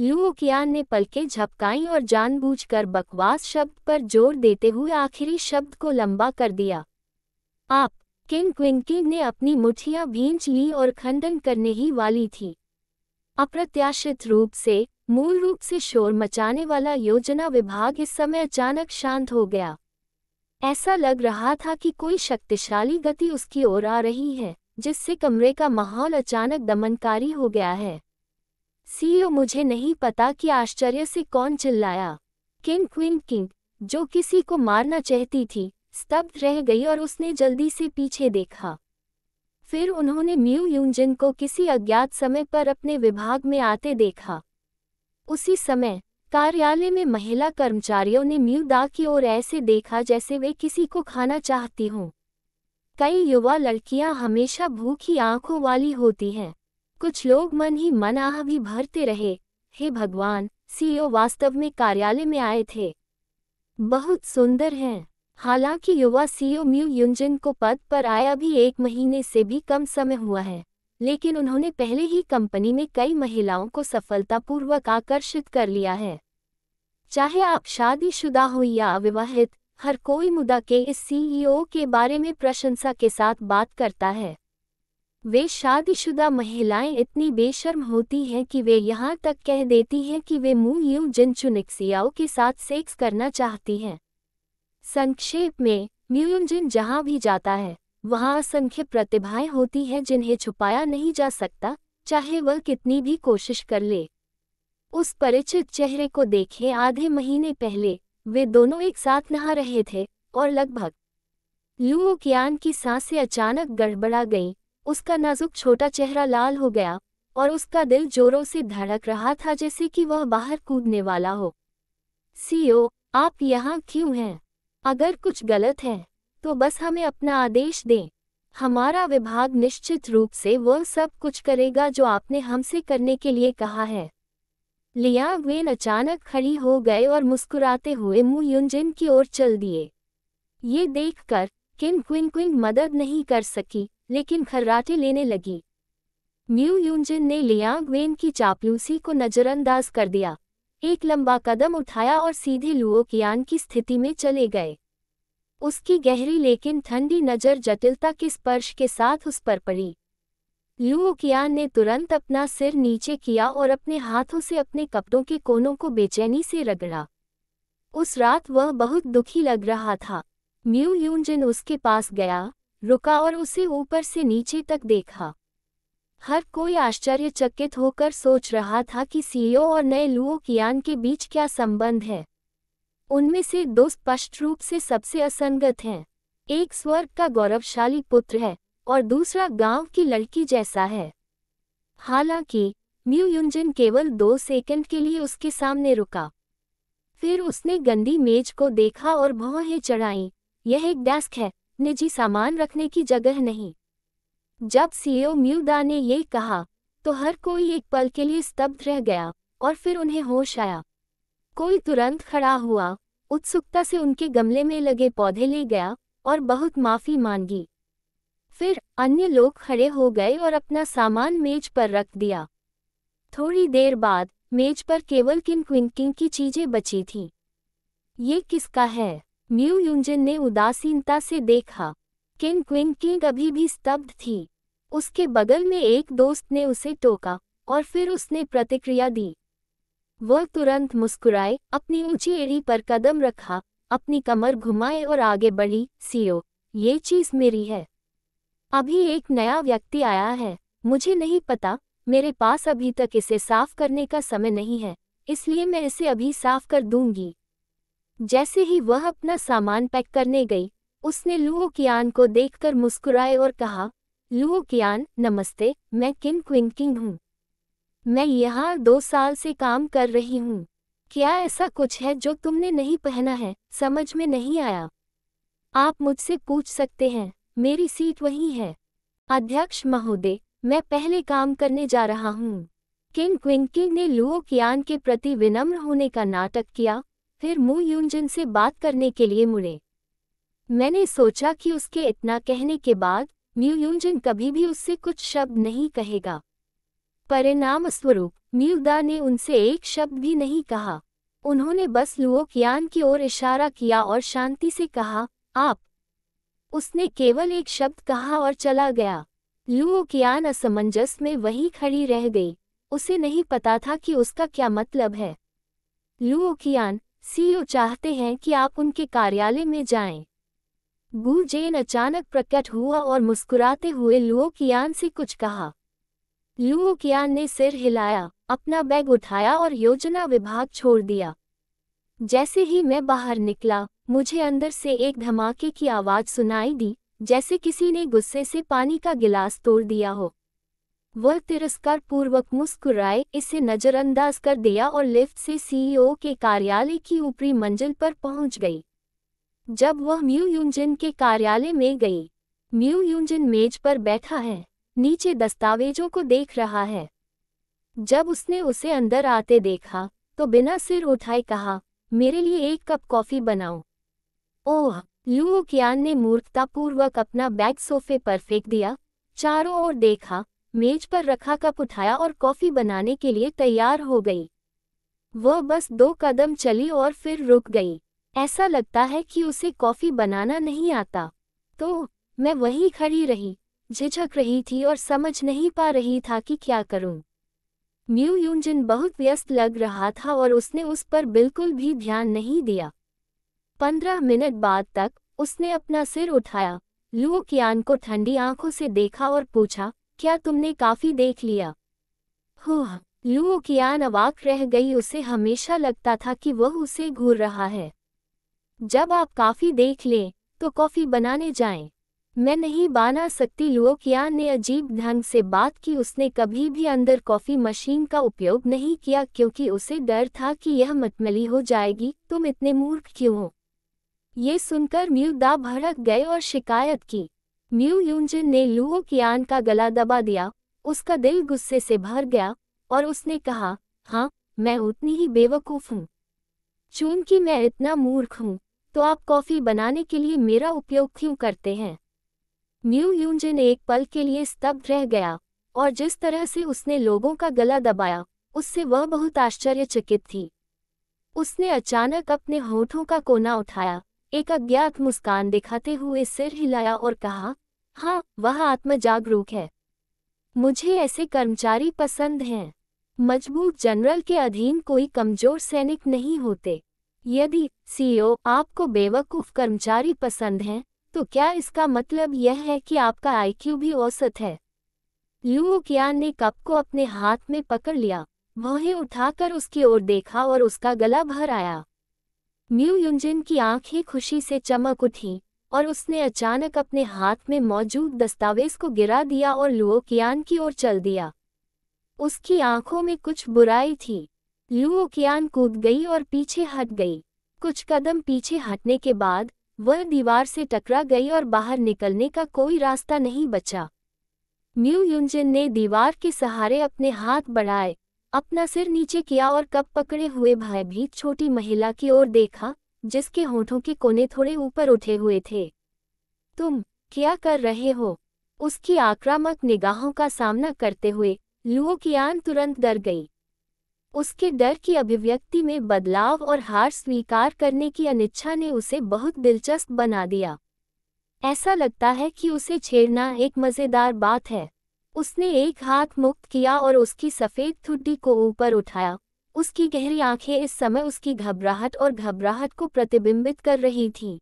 लू कियान ने पलके झपकाई और जानबूझकर बकवास शब्द पर जोर देते हुए आखिरी शब्द को लंबा कर दिया आप किंग क्विंकी ने अपनी मुठियां भींच ली और खंडन करने ही वाली थी अप्रत्याशित रूप से मूल रूप से शोर मचाने वाला योजना विभाग इस समय अचानक शांत हो गया ऐसा लग रहा था कि कोई शक्तिशाली गति उसकी ओर आ रही है जिससे कमरे का माहौल अचानक दमनकारी हो गया है सीईओ मुझे नहीं पता कि आश्चर्य से कौन चिल्लाया किंग क्वीन किंग जो किसी को मारना चाहती थी स्तब्ध रह गई और उसने जल्दी से पीछे देखा फिर उन्होंने म्यू यूंजिन को किसी अज्ञात समय पर अपने विभाग में आते देखा उसी समय कार्यालय में महिला कर्मचारियों ने म्यू दा की ओर ऐसे देखा जैसे वे किसी को खाना चाहती हों कई युवा लड़कियां हमेशा भूखी आंखों वाली होती हैं कुछ लोग मन ही मन आह भी भरते रहे हे भगवान सीईओ वास्तव में कार्यालय में आए थे बहुत सुंदर हैं हालांकि युवा सीईओ म्यू युंजन को पद पर आया भी एक महीने से भी कम समय हुआ है लेकिन उन्होंने पहले ही कंपनी में कई महिलाओं को सफलतापूर्वक आकर्षित कर लिया है चाहे आप शादीशुदा हो या अविवाहित हर कोई मुदा के इस सीईओ के बारे में प्रशंसा के साथ बात करता है वे शादीशुदा महिलाएं इतनी बेशर्म होती हैं कि वे यहाँ तक कह देती हैं कि वे मुँह यूं जिनचुनिक्सियाओं के साथ सेक्स करना चाहती हैं संक्षेप में म्यूनजिन जहाँ भी जाता है वहाँ असंख्य प्रतिभाएं होती हैं जिन्हें छुपाया नहीं जा सकता चाहे वह कितनी भी कोशिश कर ले उस परिचित चेहरे को देखें आधे महीने पहले वे दोनों एक साथ नहा रहे थे और लगभग लुओकियान की सांसें अचानक गड़बड़ा गईं उसका नाजुक छोटा चेहरा लाल हो गया और उसका दिल जोरों से धड़क रहा था जैसे कि वह बाहर कूदने वाला हो सीओ आप यहाँ क्यों हैं अगर कुछ गलत है तो बस हमें अपना आदेश दें हमारा विभाग निश्चित रूप से वह सब कुछ करेगा जो आपने हमसे करने के लिए कहा है लिया वेन अचानक खड़ी हो गए और मुस्कुराते हुए मुंह युनजिन की ओर चल दिए ये देखकर किन क्विन क्विन मदद नहीं कर सकी लेकिन खर्राटे लेने लगी म्यू यूनजिन ने लियांग वेन की चापलूसी को नज़रअंदाज कर दिया एक लंबा कदम उठाया और सीधे लुओकियान की स्थिति में चले गए उसकी गहरी लेकिन ठंडी नज़र जटिलता के स्पर्श के साथ उस पर पड़ी लुओकियान ने तुरंत अपना सिर नीचे किया और अपने हाथों से अपने कपड़ों के कोनों को बेचैनी से रगड़ा उस रात वह बहुत दुखी लग रहा था म्यू यूनजिन उसके पास गया रुका और उसे ऊपर से नीचे तक देखा हर कोई आश्चर्यचकित होकर सोच रहा था कि सीओ और नए लुओ कियान के बीच क्या संबंध है उनमें से दो स्पष्ट रूप से सबसे असंगत हैं एक स्वर्ग का गौरवशाली पुत्र है और दूसरा गांव की लड़की जैसा है हालांकि म्यू युंजन केवल दो सेकंड के लिए उसके सामने रुका फिर उसने गंदी मेज को देखा और भौहें चढ़ाई यह एक डेस्क है निजी सामान रखने की जगह नहीं जब सीईओ e म्यूदा ने ये कहा तो हर कोई एक पल के लिए स्तब्ध रह गया और फिर उन्हें होश आया कोई तुरंत खड़ा हुआ उत्सुकता से उनके गमले में लगे पौधे ले गया और बहुत माफ़ी मांगी फिर अन्य लोग खड़े हो गए और अपना सामान मेज पर रख दिया थोड़ी देर बाद मेज पर केवल किन क्विंकिंग की चीज़ें बची थीं ये किसका है म्यू यूंजन ने उदासीनता से देखा किंग क्विंग किंग अभी भी स्तब्ध थी उसके बगल में एक दोस्त ने उसे टोका और फिर उसने प्रतिक्रिया दी वह तुरंत मुस्कुराए अपनी ऊंची एड़ी पर कदम रखा अपनी कमर घुमाए और आगे बढ़ी सीओ ये चीज मेरी है अभी एक नया व्यक्ति आया है मुझे नहीं पता मेरे पास अभी तक इसे साफ करने का समय नहीं है इसलिए मैं इसे अभी साफ कर दूंगी जैसे ही वह अपना सामान पैक करने गई उसने लुओ कियान को देखकर मुस्कुराए और कहा लुओ कियान नमस्ते मैं किम क्विंकिंग हूँ मैं यहाँ दो साल से काम कर रही हूँ क्या ऐसा कुछ है जो तुमने नहीं पहना है समझ में नहीं आया आप मुझसे पूछ सकते हैं मेरी सीट वही है अध्यक्ष महोदय मैं पहले काम करने जा रहा हूँ किम क्विंकिंग ने लुओ कियान के प्रति विनम्र होने का नाटक किया फिर मु यूंजन से बात करने के लिए मुड़े मैंने सोचा कि उसके इतना कहने के बाद म्यू यूंजन कभी भी उससे कुछ शब्द नहीं कहेगा परिणाम स्वरूप म्यूदा ने उनसे एक शब्द भी नहीं कहा उन्होंने बस यान की ओर इशारा किया और शांति से कहा आप उसने केवल एक शब्द कहा और चला गया यान असमंजस में वहीं खड़ी रह गई उसे नहीं पता था कि उसका क्या मतलब है लुओकियान सीईओ चाहते हैं कि आप उनके कार्यालय में जाएं। बू जेन अचानक प्रकट हुआ और मुस्कुराते हुए लुओ कियान से कुछ कहा लुओ कियान ने सिर हिलाया अपना बैग उठाया और योजना विभाग छोड़ दिया जैसे ही मैं बाहर निकला मुझे अंदर से एक धमाके की आवाज़ सुनाई दी जैसे किसी ने गुस्से से पानी का गिलास तोड़ दिया हो वह तिरस्कार पूर्वक मुस्कुराए इसे नजरअंदाज कर दिया और लिफ्ट से सीईओ e के कार्यालय की ऊपरी मंजिल पर पहुंच गई जब वह म्यू यूंजिन के कार्यालय में गई म्यू यूंजिन मेज पर बैठा है नीचे दस्तावेजों को देख रहा है जब उसने उसे अंदर आते देखा तो बिना सिर उठाए कहा मेरे लिए एक कप कॉफ़ी बनाओ ओह लुओ क्यान ने मूर्खतापूर्वक अपना बैग सोफे पर फेंक दिया चारों ओर देखा मेज पर रखा कप उठाया और कॉफ़ी बनाने के लिए तैयार हो गई वह बस दो कदम चली और फिर रुक गई ऐसा लगता है कि उसे कॉफ़ी बनाना नहीं आता तो मैं वहीं खड़ी रही झिझक रही थी और समझ नहीं पा रही था कि क्या करूं। म्यू यूंजिन बहुत व्यस्त लग रहा था और उसने उस पर बिल्कुल भी ध्यान नहीं दिया पंद्रह मिनट बाद तक उसने अपना सिर उठाया लुओ कियान को ठंडी आंखों से देखा और पूछा क्या तुमने काफी देख लिया हुह लू कियान अवाक रह गई उसे हमेशा लगता था कि वह उसे घूर रहा है जब आप काफ़ी देख लें तो कॉफ़ी बनाने जाएं। मैं नहीं बना सकती लुओ ने अजीब ढंग से बात की उसने कभी भी अंदर कॉफ़ी मशीन का उपयोग नहीं किया क्योंकि उसे डर था कि यह मतमली हो जाएगी तुम इतने मूर्ख क्यों हो ये सुनकर म्यूदा भड़क गए और शिकायत की म्यू यूनजिन ने लुओ कियान का गला दबा दिया उसका दिल गुस्से से भर गया और उसने कहा हाँ मैं उतनी ही बेवकूफ़ हूँ चूंकि मैं इतना मूर्ख हूँ तो आप कॉफ़ी बनाने के लिए मेरा उपयोग क्यों करते हैं म्यू यूनजिन एक पल के लिए स्तब्ध रह गया और जिस तरह से उसने लोगों का गला दबाया उससे वह बहुत आश्चर्यचकित थी उसने अचानक अपने होठों का कोना उठाया एक अज्ञात मुस्कान दिखाते हुए सिर हिलाया और कहा हाँ वह आत्म जागरूक है मुझे ऐसे कर्मचारी पसंद हैं मजबूत जनरल के अधीन कोई कमजोर सैनिक नहीं होते यदि सीईओ आपको बेवकूफ कर्मचारी पसंद हैं तो क्या इसका मतलब यह है कि आपका आईक्यू भी औसत है लू क्या ने कप को अपने हाथ में पकड़ लिया वह उठाकर उसकी ओर देखा और उसका गला भर आया म्यू युंजिन की आंखें खुशी से चमक उठीं और उसने अचानक अपने हाथ में मौजूद दस्तावेज को गिरा दिया और लुओ कियान की ओर चल दिया उसकी आंखों में कुछ बुराई थी लुओ कियान कूद गई और पीछे हट गई कुछ कदम पीछे हटने के बाद वह दीवार से टकरा गई और बाहर निकलने का कोई रास्ता नहीं बचा म्यू युंजिन ने दीवार के सहारे अपने हाथ बढ़ाए अपना सिर नीचे किया और कप पकड़े हुए भयभीत छोटी महिला की ओर देखा जिसके होठों के कोने थोड़े ऊपर उठे हुए थे तुम क्या कर रहे हो उसकी आक्रामक निगाहों का सामना करते हुए लुओ आन तुरंत डर गई उसके डर की अभिव्यक्ति में बदलाव और हार स्वीकार करने की अनिच्छा ने उसे बहुत दिलचस्प बना दिया ऐसा लगता है कि उसे छेड़ना एक मज़ेदार बात है उसने एक हाथ मुक्त किया और उसकी सफ़ेद थुड्डी को ऊपर उठाया उसकी गहरी आंखें इस समय उसकी घबराहट और घबराहट को प्रतिबिंबित कर रही थीं।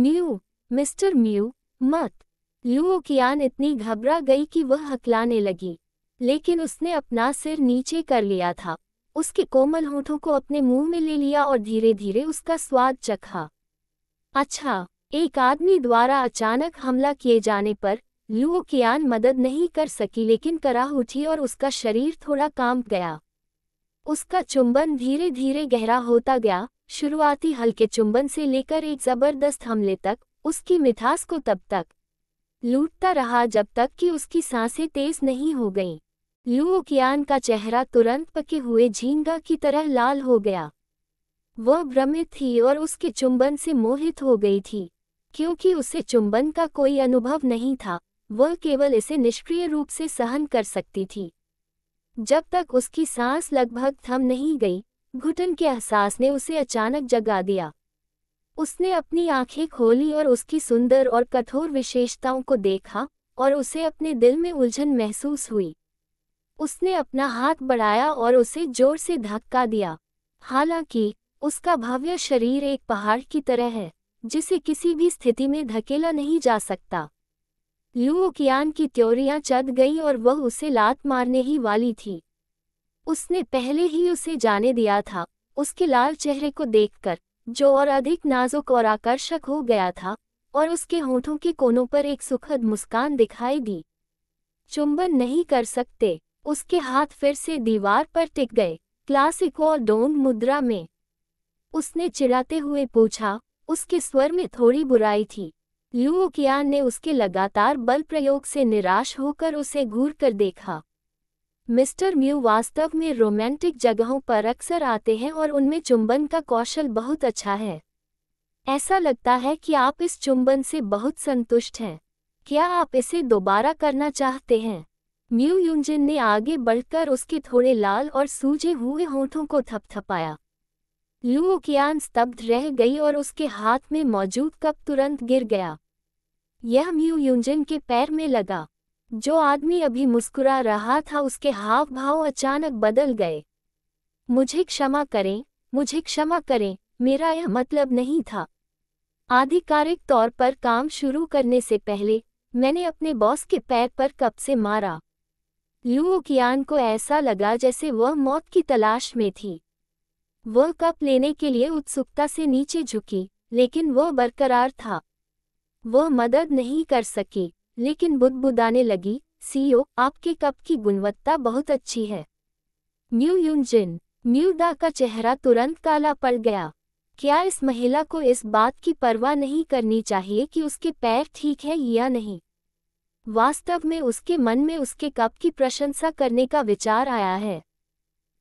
म्यू मिस्टर म्यू मत लुओ कियान इतनी घबरा गई कि वह हकलाने लगी लेकिन उसने अपना सिर नीचे कर लिया था उसके कोमल होठों को अपने मुंह में ले लिया और धीरे धीरे उसका स्वाद चखा अच्छा एक आदमी द्वारा अचानक हमला किए जाने पर लू कियान मदद नहीं कर सकी लेकिन कराह उठी और उसका शरीर थोड़ा कांप गया उसका चुंबन धीरे धीरे गहरा होता गया शुरुआती हल्के चुंबन से लेकर एक जबरदस्त हमले तक उसकी मिठास को तब तक लूटता रहा जब तक कि उसकी सांसें तेज नहीं हो गईं। लू कियान का चेहरा तुरंत पके हुए झींगा की तरह लाल हो गया वह भ्रमित थी और उसके चुंबन से मोहित हो गई थी क्योंकि उसे चुंबन का कोई अनुभव नहीं था वह केवल इसे निष्क्रिय रूप से सहन कर सकती थी जब तक उसकी सांस लगभग थम नहीं गई घुटन के एहसास ने उसे अचानक जगा दिया उसने अपनी आंखें खोली और उसकी सुंदर और कठोर विशेषताओं को देखा और उसे अपने दिल में उलझन महसूस हुई उसने अपना हाथ बढ़ाया और उसे जोर से धक्का दिया हालांकि उसका भव्य शरीर एक पहाड़ की तरह है जिसे किसी भी स्थिति में धकेला नहीं जा सकता लू कियान की त्योरियां चद गई और वह उसे लात मारने ही वाली थी उसने पहले ही उसे जाने दिया था उसके लाल चेहरे को देखकर जो और अधिक नाजुक और आकर्षक हो गया था और उसके होठों के कोनों पर एक सुखद मुस्कान दिखाई दी चुंबन नहीं कर सकते उसके हाथ फिर से दीवार पर टिक गए क्लासिक और डोंग मुद्रा में उसने चिढ़ाते हुए पूछा उसके स्वर में थोड़ी बुराई थी लू कियान ने उसके लगातार बल प्रयोग से निराश होकर उसे घूर कर देखा मिस्टर म्यू वास्तव में रोमांटिक जगहों पर अक्सर आते हैं और उनमें चुंबन का कौशल बहुत अच्छा है ऐसा लगता है कि आप इस चुंबन से बहुत संतुष्ट हैं क्या आप इसे दोबारा करना चाहते हैं म्यू यूंजिन ने आगे बढ़कर उसके थोड़े लाल और सूजे हुए होठों को थपथपाया लू स्तब्ध रह गई और उसके हाथ में मौजूद कप तुरंत गिर गया यह म्यू युंजन के पैर में लगा जो आदमी अभी मुस्कुरा रहा था उसके हाव भाव अचानक बदल गए मुझे क्षमा करें मुझे क्षमा करें मेरा यह मतलब नहीं था आधिकारिक तौर पर काम शुरू करने से पहले मैंने अपने बॉस के पैर पर कप से मारा लू को ऐसा लगा जैसे वह मौत की तलाश में थी वह कप लेने के लिए उत्सुकता से नीचे झुकी लेकिन वह बरकरार था वह मदद नहीं कर सकी लेकिन बुदबुदाने लगी सीओ आपके कप की गुणवत्ता बहुत अच्छी है न्यू यूनजिन म्यूदा का चेहरा तुरंत काला पड़ गया क्या इस महिला को इस बात की परवाह नहीं करनी चाहिए कि उसके पैर ठीक है या नहीं वास्तव में उसके मन में उसके कप की प्रशंसा करने का विचार आया है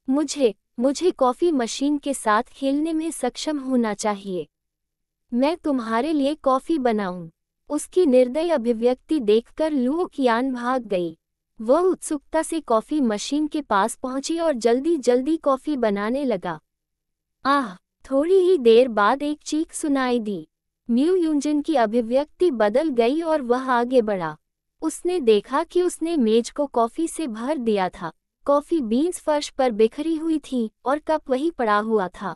मुझे मुझे कॉफ़ी मशीन के साथ खेलने में सक्षम होना चाहिए मैं तुम्हारे लिए कॉफ़ी बनाऊं। उसकी निर्दय अभिव्यक्ति देखकर लूक कियान भाग गई वह उत्सुकता से कॉफ़ी मशीन के पास पहुंची और जल्दी जल्दी कॉफ़ी बनाने लगा आह थोड़ी ही देर बाद एक चीख सुनाई दी म्यू यूंजन की अभिव्यक्ति बदल गई और वह आगे बढ़ा उसने देखा कि उसने मेज को कॉफ़ी से भर दिया था कॉफी बीन्स फर्श पर बिखरी हुई थी और कप वही पड़ा हुआ था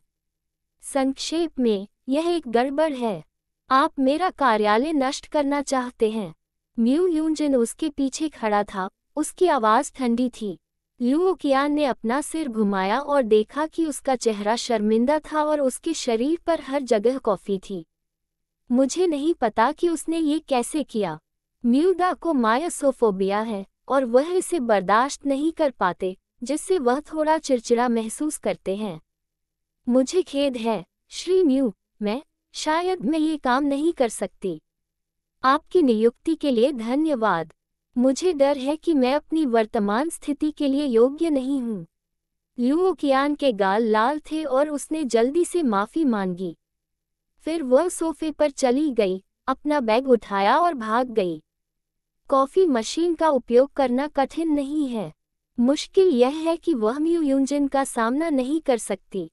संक्षेप में यह एक गड़बड़ है आप मेरा कार्यालय नष्ट करना चाहते हैं म्यू यूंजन उसके पीछे खड़ा था उसकी आवाज़ ठंडी थी लू कियान ने अपना सिर घुमाया और देखा कि उसका चेहरा शर्मिंदा था और उसके शरीर पर हर जगह कॉफ़ी थी मुझे नहीं पता कि उसने ये कैसे किया म्यूदा को मायासोफोबिया है और वह इसे बर्दाश्त नहीं कर पाते जिससे वह थोड़ा चिड़चिड़ा महसूस करते हैं मुझे खेद है श्री म्यू मैं शायद मैं ये काम नहीं कर सकती आपकी नियुक्ति के लिए धन्यवाद मुझे डर है कि मैं अपनी वर्तमान स्थिति के लिए योग्य नहीं हूँ लूओकियान के गाल लाल थे और उसने जल्दी से माफ़ी मांगी फिर वह सोफे पर चली गई अपना बैग उठाया और भाग गई कॉफ़ी मशीन का उपयोग करना कठिन नहीं है मुश्किल यह है कि वह यूंजिन का सामना नहीं कर सकती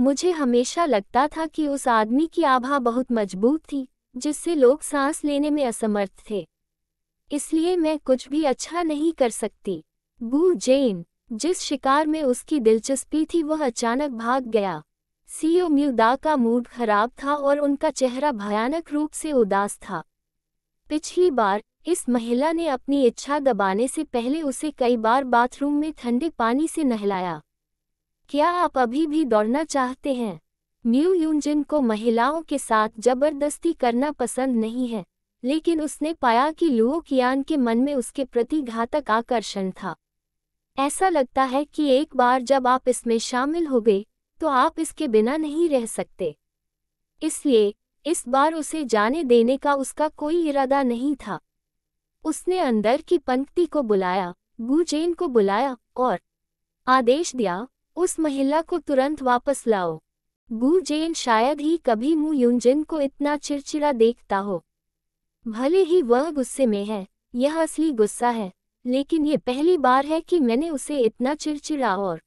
मुझे हमेशा लगता था कि उस आदमी की आभा बहुत मजबूत थी जिससे लोग सांस लेने में असमर्थ थे इसलिए मैं कुछ भी अच्छा नहीं कर सकती बू जेन जिस शिकार में उसकी दिलचस्पी थी वह अचानक भाग गया सीओ म्यूदा का मूड खराब था और उनका चेहरा भयानक रूप से उदास था पिछली बार इस महिला ने अपनी इच्छा दबाने से पहले उसे कई बार बाथरूम में ठंडे पानी से नहलाया क्या आप अभी भी दौड़ना चाहते हैं म्यू यूनजिन को महिलाओं के साथ जबरदस्ती करना पसंद नहीं है लेकिन उसने पाया कि लुओ कियान के मन में उसके प्रति घातक आकर्षण था ऐसा लगता है कि एक बार जब आप इसमें शामिल हो गए तो आप इसके बिना नहीं रह सकते इसलिए इस बार उसे जाने देने का उसका कोई इरादा नहीं था उसने अंदर की पंक्ति को बुलाया गुजेन को बुलाया और आदेश दिया उस महिला को तुरंत वापस लाओ गुजेन शायद ही कभी मु युजिन को इतना चिड़चिड़ा देखता हो भले ही वह गुस्से में है यह असली गुस्सा है लेकिन ये पहली बार है कि मैंने उसे इतना चिड़चिड़ा और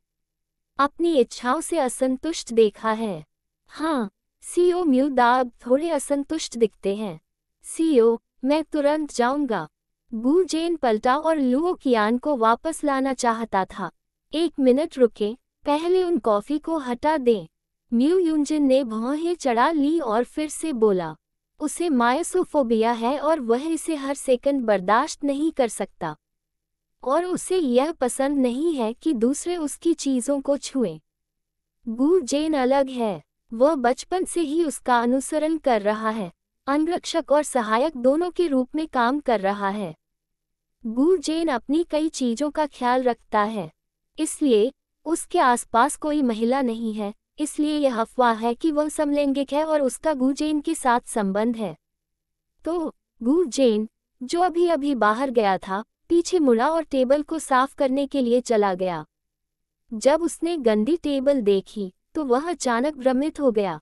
अपनी इच्छाओं से असंतुष्ट देखा है हाँ सीओ म्यू दाब थोड़े असंतुष्ट दिखते हैं सीओ मैं तुरंत जाऊंगा बू जेन पलटा और लुओ कियान को वापस लाना चाहता था एक मिनट रुके पहले उन कॉफी को हटा दें म्यू यूंजिन ने भौहें चढ़ा ली और फिर से बोला उसे मायसोफोबिया है और वह इसे हर सेकंड बर्दाश्त नहीं कर सकता और उसे यह पसंद नहीं है कि दूसरे उसकी चीज़ों को छुएं। बू जेन अलग है वह बचपन से ही उसका अनुसरण कर रहा है अंगरक्षक और सहायक दोनों के रूप में काम कर रहा है गुरजेन अपनी कई चीजों का ख्याल रखता है इसलिए उसके आसपास कोई महिला नहीं है इसलिए यह अफवाह है कि वह समलैंगिक है और उसका गुरजेन के साथ संबंध है तो गुरजेन जो अभी अभी बाहर गया था पीछे मुड़ा और टेबल को साफ करने के लिए चला गया जब उसने गंदी टेबल देखी तो वह अचानक भ्रमित हो गया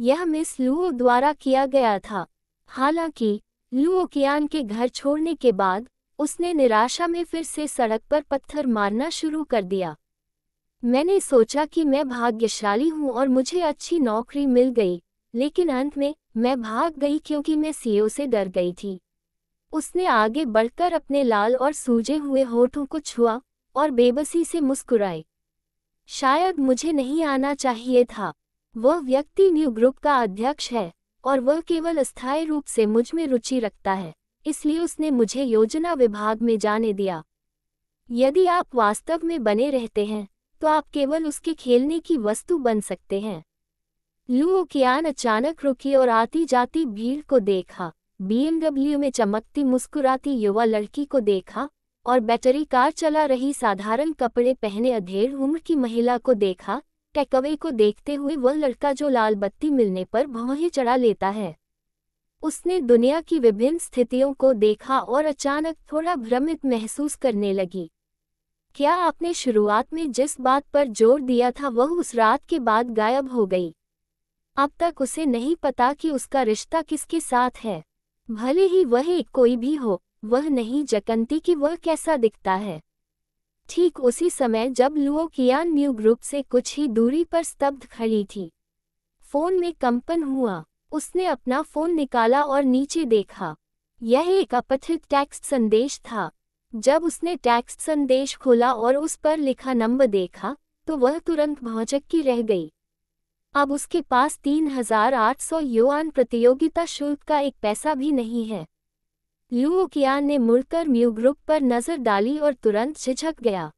यह मिस लुओ द्वारा किया गया था हालांकि लुओ कियान के घर छोड़ने के बाद उसने निराशा में फिर से सड़क पर पत्थर मारना शुरू कर दिया मैंने सोचा कि मैं भाग्यशाली हूँ और मुझे अच्छी नौकरी मिल गई लेकिन अंत में मैं भाग गई क्योंकि मैं सीओ से डर गई थी उसने आगे बढ़कर अपने लाल और सूजे हुए होठों को छुआ और बेबसी से मुस्कुराए शायद मुझे नहीं आना चाहिए था वह व्यक्ति न्यू ग्रुप का अध्यक्ष है और वह केवल स्थायी रूप से मुझ में रुचि रखता है इसलिए उसने मुझे योजना विभाग में जाने दिया यदि आप वास्तव में बने रहते हैं तो आप केवल उसके खेलने की वस्तु बन सकते हैं लू ओकियान अचानक रुकी और आती जाती भीड़ को देखा बीएमडब्ल्यू में चमकती मुस्कुराती युवा लड़की को देखा और बैटरी कार चला रही साधारण कपड़े पहने अधेड़ उम्र की महिला को देखा टेकअवे को देखते हुए वह लड़का जो लाल बत्ती मिलने पर भौहें चढ़ा लेता है उसने दुनिया की विभिन्न स्थितियों को देखा और अचानक थोड़ा भ्रमित महसूस करने लगी क्या आपने शुरुआत में जिस बात पर जोर दिया था वह उस रात के बाद गायब हो गई अब तक उसे नहीं पता कि उसका रिश्ता किसके साथ है भले ही वह एक कोई भी हो वह नहीं जकनती कि वह कैसा दिखता है ठीक उसी समय जब लुओ कियान म्यू ग्रुप से कुछ ही दूरी पर स्तब्ध खड़ी थी फोन में कंपन हुआ उसने अपना फोन निकाला और नीचे देखा यह एक अपथित टेक्स्ट संदेश था जब उसने टेक्स्ट संदेश खोला और उस पर लिखा नंबर देखा तो वह तुरंत की रह गई अब उसके पास तीन हजार आठ सौ युआन प्रतियोगिता शुल्क का एक पैसा भी नहीं है लुकियान ने मुड़कर म्यू ग्रुप पर नजर डाली और तुरंत झिझक गया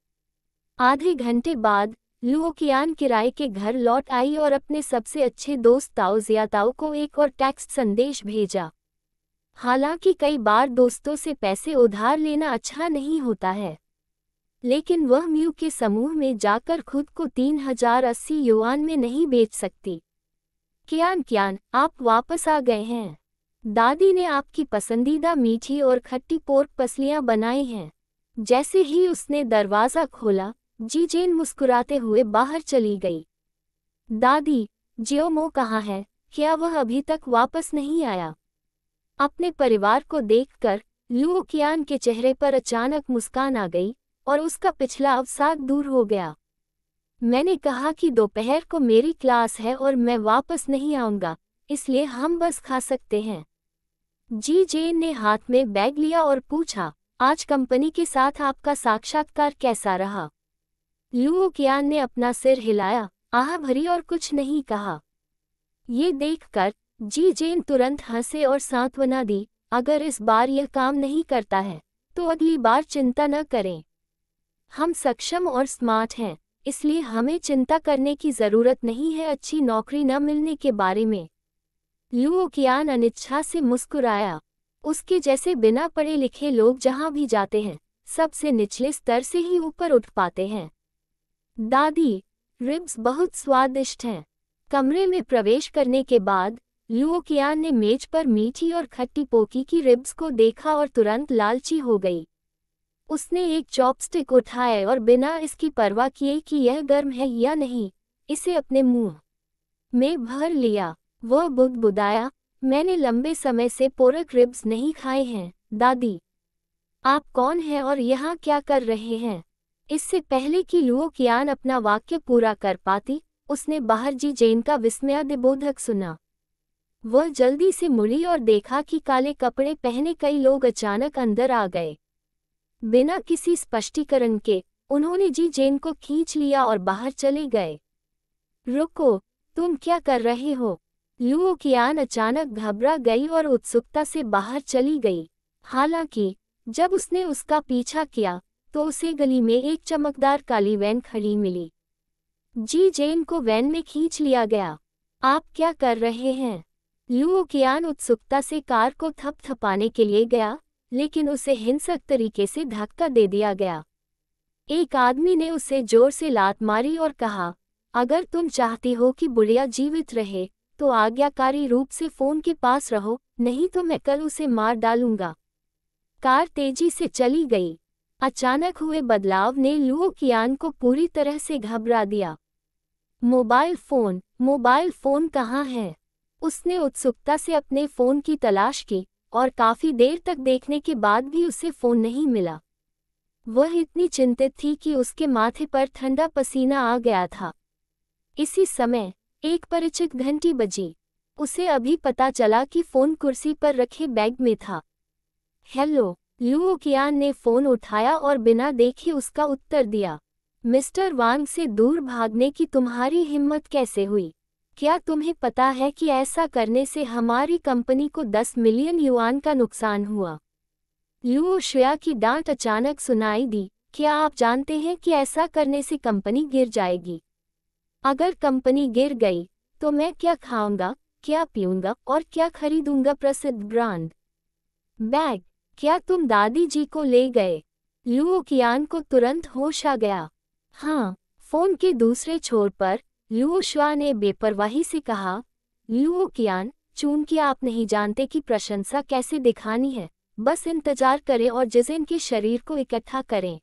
आधे घंटे बाद लुओकियान किराए के घर लौट आई और अपने सबसे अच्छे दोस्त ताओ जियाताओ को एक और टेक्स्ट संदेश भेजा हालांकि कई बार दोस्तों से पैसे उधार लेना अच्छा नहीं होता है लेकिन वह म्यू के समूह में जाकर खुद को तीन हजार अस्सी युआन में नहीं बेच सकती क्यान क्यान आप वापस आ गए हैं दादी ने आपकी पसंदीदा मीठी और खट्टी पोर्क पसलियां बनाई हैं जैसे ही उसने दरवाज़ा खोला जी जेन मुस्कुराते हुए बाहर चली गई दादी जियोमो कहाँ है क्या वह अभी तक वापस नहीं आया अपने परिवार को देखकर लुओ कियान के चेहरे पर अचानक मुस्कान आ गई और उसका पिछला अवसाद दूर हो गया मैंने कहा कि दोपहर को मेरी क्लास है और मैं वापस नहीं आऊँगा इसलिए हम बस खा सकते हैं जी जेन ने हाथ में बैग लिया और पूछा आज कंपनी के साथ आपका साक्षात्कार कैसा रहा लू कियान ने अपना सिर हिलाया आह भरी और कुछ नहीं कहा ये देखकर जी जेन तुरंत हंसे और सांत्वना दी अगर इस बार यह काम नहीं करता है तो अगली बार चिंता न करें हम सक्षम और स्मार्ट हैं इसलिए हमें चिंता करने की ज़रूरत नहीं है अच्छी नौकरी न मिलने के बारे में लू कियान अनिच्छा से मुस्कुराया उसके जैसे बिना पढ़े लिखे लोग जहां भी जाते हैं सबसे निचले स्तर से ही ऊपर उठ पाते हैं दादी रिब्स बहुत स्वादिष्ट हैं कमरे में प्रवेश करने के बाद कियान ने मेज पर मीठी और खट्टी पोकी की रिब्स को देखा और तुरंत लालची हो गई उसने एक चॉपस्टिक उठाए और बिना इसकी परवाह किए कि यह गर्म है या नहीं इसे अपने मुंह में भर लिया वह बुदबुदाया मैंने लंबे समय से पोरक रिब्स नहीं खाए हैं दादी आप कौन हैं और यहाँ क्या कर रहे हैं इससे पहले कि लुओ कियान अपना वाक्य पूरा कर पाती उसने बाहर जी जैन का विस्मयादिबोधक सुना वह जल्दी से मुड़ी और देखा कि काले कपड़े पहने कई लोग अचानक अंदर आ गए बिना किसी स्पष्टीकरण के उन्होंने जी जैन को खींच लिया और बाहर चले गए रुको तुम क्या कर रहे हो लू कियान अचानक घबरा गई और उत्सुकता से बाहर चली गई हालांकि जब उसने उसका पीछा किया तो उसे गली में एक चमकदार काली वैन खड़ी मिली जी जेन को वैन में खींच लिया गया आप क्या कर रहे हैं लू कियान उत्सुकता से कार को थपथपाने के लिए गया लेकिन उसे हिंसक तरीके से धक्का दे दिया गया एक आदमी ने उसे जोर से लात मारी और कहा अगर तुम चाहती हो कि बुढ़िया जीवित रहे तो आज्ञाकारी रूप से फोन के पास रहो नहीं तो मैं कल उसे मार डालूंगा कार तेजी से चली गई अचानक हुए बदलाव ने लुओ कियान को पूरी तरह से घबरा दिया मोबाइल फोन मोबाइल फोन कहाँ है उसने उत्सुकता से अपने फोन की तलाश की और काफी देर तक देखने के बाद भी उसे फोन नहीं मिला वह इतनी चिंतित थी कि उसके माथे पर ठंडा पसीना आ गया था इसी समय एक परिचित घंटी बजी उसे अभी पता चला कि फोन कुर्सी पर रखे बैग में था हेलो लू कियान ने फोन उठाया और बिना देखे उसका उत्तर दिया मिस्टर वांग से दूर भागने की तुम्हारी हिम्मत कैसे हुई क्या तुम्हें पता है कि ऐसा करने से हमारी कंपनी को 10 मिलियन युआन का नुकसान हुआ लू श्रेया की डांट अचानक सुनाई दी क्या आप जानते हैं कि ऐसा करने से कंपनी गिर जाएगी अगर कंपनी गिर गई तो मैं क्या खाऊंगा क्या पीऊंगा और क्या खरीदूंगा प्रसिद्ध ब्रांड बैग क्या तुम दादी जी को ले गए लुओ कियान को तुरंत होश आ गया हाँ फोन के दूसरे छोर पर लुओ शुआ ने बेपरवाही से कहा लुओ कियान चूंकि आप नहीं जानते कि प्रशंसा कैसे दिखानी है बस इंतजार करें और जिजिन इनके शरीर को इकट्ठा करें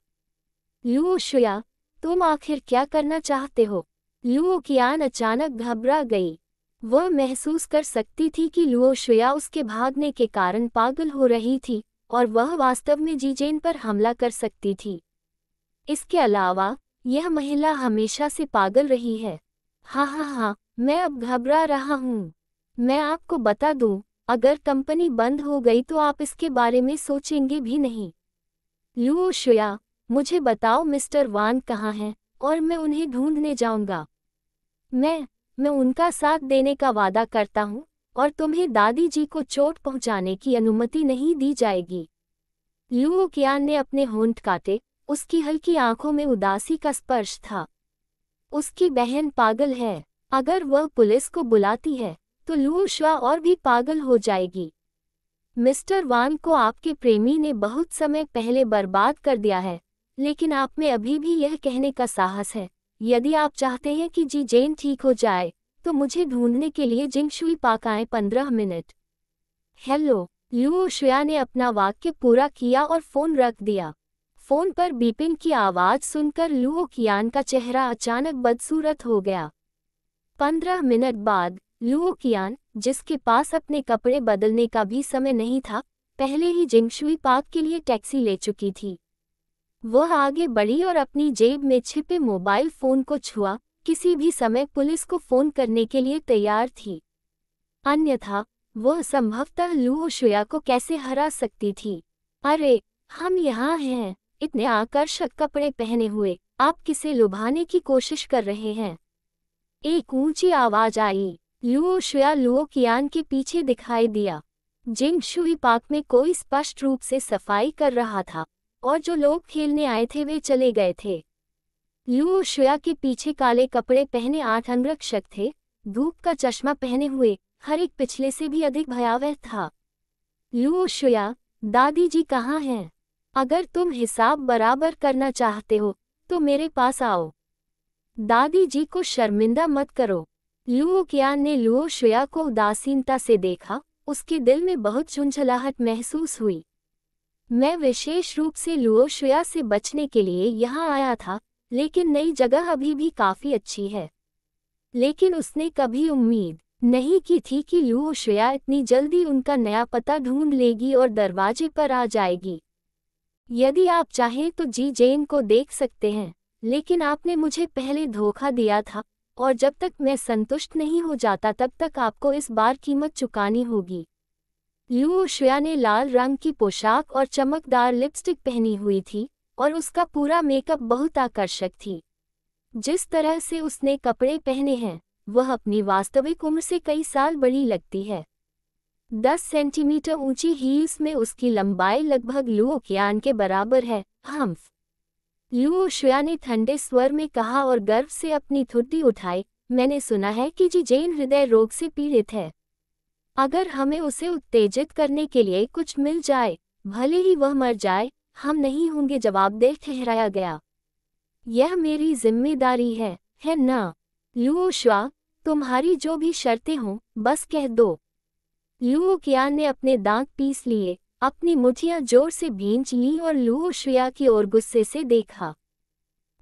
लुओ शुया तुम आखिर क्या करना चाहते हो लुओ कियान अचानक घबरा गई वह महसूस कर सकती थी कि लुओ श्रेया उसके भागने के कारण पागल हो रही थी और वह वास्तव में जीजेन पर हमला कर सकती थी इसके अलावा यह महिला हमेशा से पागल रही है हाँ हाँ हाँ मैं अब घबरा रहा हूँ मैं आपको बता दूँ अगर कंपनी बंद हो गई तो आप इसके बारे में सोचेंगे भी नहीं लुओ श्रेया मुझे बताओ मिस्टर वान कहाँ हैं और मैं उन्हें ढूंढने जाऊंगा मैं मैं उनका साथ देने का वादा करता हूँ और तुम्हें दादी जी को चोट पहुँचाने की अनुमति नहीं दी जाएगी लुओ कियान ने अपने होंठ काटे उसकी हल्की आंखों में उदासी का स्पर्श था उसकी बहन पागल है अगर वह पुलिस को बुलाती है तो लुओ शुआ और भी पागल हो जाएगी मिस्टर वान को आपके प्रेमी ने बहुत समय पहले बर्बाद कर दिया है लेकिन आप में अभी भी यह कहने का साहस है यदि आप चाहते हैं कि जी जेन ठीक हो जाए तो मुझे ढूंढने के लिए जिंगशुई पाक आए पंद्रह मिनट हेलो लू श्रेया ने अपना वाक्य पूरा किया और फोन रख दिया फोन पर बीपिंग की आवाज सुनकर लुओ कियान का चेहरा अचानक बदसूरत हो गया पंद्रह मिनट बाद लुओ कियान जिसके पास अपने कपड़े बदलने का भी समय नहीं था पहले ही जिंगशुई पार्क के लिए टैक्सी ले चुकी थी वह आगे बढ़ी और अपनी जेब में छिपे मोबाइल फोन को छुआ किसी भी समय पुलिस को फोन करने के लिए तैयार थी अन्यथा वह संभवतः लूह शुया को कैसे हरा सकती थी अरे हम यहाँ हैं इतने आकर्षक कपड़े पहने हुए आप किसे लुभाने की कोशिश कर रहे हैं एक ऊंची आवाज आई लुओ शुया लुओ कियान के पीछे दिखाई दिया जिंग शुई पाक में कोई स्पष्ट रूप से सफाई कर रहा था और जो लोग खेलने आए थे वे चले गए थे लू और श्रेया के पीछे काले कपड़े पहने आठ अंगरक्षक थे धूप का चश्मा पहने हुए हर एक पिछले से भी अधिक भयावह था लू और श्रेया दादी जी कहाँ हैं अगर तुम हिसाब बराबर करना चाहते हो तो मेरे पास आओ दादी जी को शर्मिंदा मत करो लुओ क्यान ने लुओ श्रेया को उदासीनता से देखा उसके दिल में बहुत झुंझलाहट महसूस हुई मैं विशेष रूप से लुओश्रया से बचने के लिए यहाँ आया था लेकिन नई जगह अभी भी काफ़ी अच्छी है लेकिन उसने कभी उम्मीद नहीं की थी कि लुओश्रया इतनी जल्दी उनका नया पता ढूंढ लेगी और दरवाजे पर आ जाएगी यदि आप चाहें तो जी जेन को देख सकते हैं लेकिन आपने मुझे पहले धोखा दिया था और जब तक मैं संतुष्ट नहीं हो जाता तब तक आपको इस बार कीमत चुकानी होगी लियू श्रेया ने लाल रंग की पोशाक और चमकदार लिपस्टिक पहनी हुई थी और उसका पूरा मेकअप बहुत आकर्षक थी जिस तरह से उसने कपड़े पहने हैं वह अपनी वास्तविक उम्र से कई साल बड़ी लगती है दस सेंटीमीटर ऊंची हील्स में उसकी लंबाई लगभग लू क्यान के बराबर है हम्फ लू श्रेया ने ठंडे स्वर में कहा और गर्व से अपनी थुड्डी उठाई मैंने सुना है कि जी जैन हृदय रोग से पीड़ित है अगर हमें उसे उत्तेजित करने के लिए कुछ मिल जाए भले ही वह मर जाए हम नहीं होंगे जवाबदेह ठहराया गया यह मेरी जिम्मेदारी है है ना लुओ शुआ तुम्हारी जो भी शर्तें हों बस कह दो लुओ क्या ने अपने दांत पीस लिए अपनी मुठियां जोर से भींच ली और लुओ श्रिया की ओर गुस्से से देखा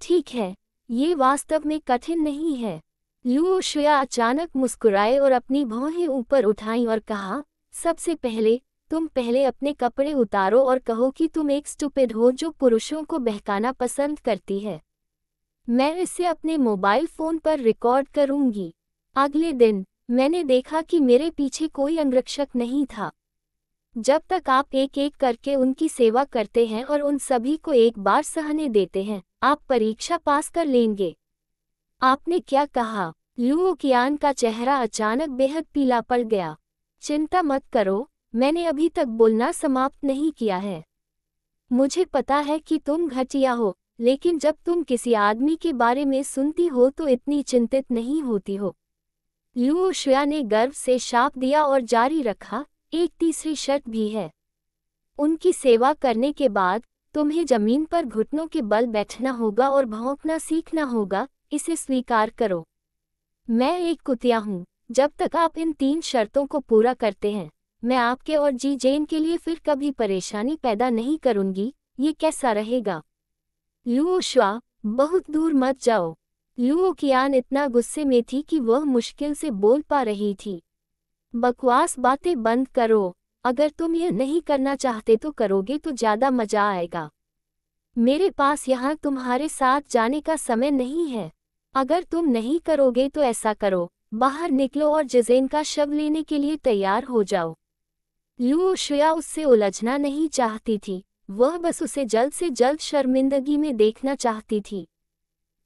ठीक है ये वास्तव में कठिन नहीं है लू अचानक मुस्कुराए और अपनी भौहें ऊपर उठाई और कहा सबसे पहले तुम पहले अपने कपड़े उतारो और कहो कि तुम एक स्टुपिड हो जो पुरुषों को बहकाना पसंद करती है मैं इसे अपने मोबाइल फोन पर रिकॉर्ड करूंगी अगले दिन मैंने देखा कि मेरे पीछे कोई अंगरक्षक नहीं था जब तक आप एक एक करके उनकी सेवा करते हैं और उन सभी को एक बार सहने देते हैं आप परीक्षा पास कर लेंगे आपने क्या कहा लू कियान का चेहरा अचानक बेहद पीला पड़ गया चिंता मत करो मैंने अभी तक बोलना समाप्त नहीं किया है मुझे पता है कि तुम घटिया हो लेकिन जब तुम किसी आदमी के बारे में सुनती हो तो इतनी चिंतित नहीं होती हो लू ओशिया ने गर्व से शाप दिया और जारी रखा एक तीसरी शर्त भी है उनकी सेवा करने के बाद तुम्हें जमीन पर घुटनों के बल बैठना होगा और भौंकना सीखना होगा इसे स्वीकार करो मैं एक कुतिया हूँ जब तक आप इन तीन शर्तों को पूरा करते हैं मैं आपके और जी जेन के लिए फिर कभी परेशानी पैदा नहीं करूंगी ये कैसा रहेगा लुओ श्वा बहुत दूर मत जाओ लुओ कियान इतना गुस्से में थी कि वह मुश्किल से बोल पा रही थी बकवास बातें बंद करो अगर तुम यह नहीं करना चाहते तो करोगे तो ज़्यादा मज़ा आएगा मेरे पास यहाँ तुम्हारे साथ जाने का समय नहीं है अगर तुम नहीं करोगे तो ऐसा करो बाहर निकलो और जजेन का शव लेने के लिए तैयार हो जाओ लू शुया उससे उलझना नहीं चाहती थी वह बस उसे जल्द से जल्द शर्मिंदगी में देखना चाहती थी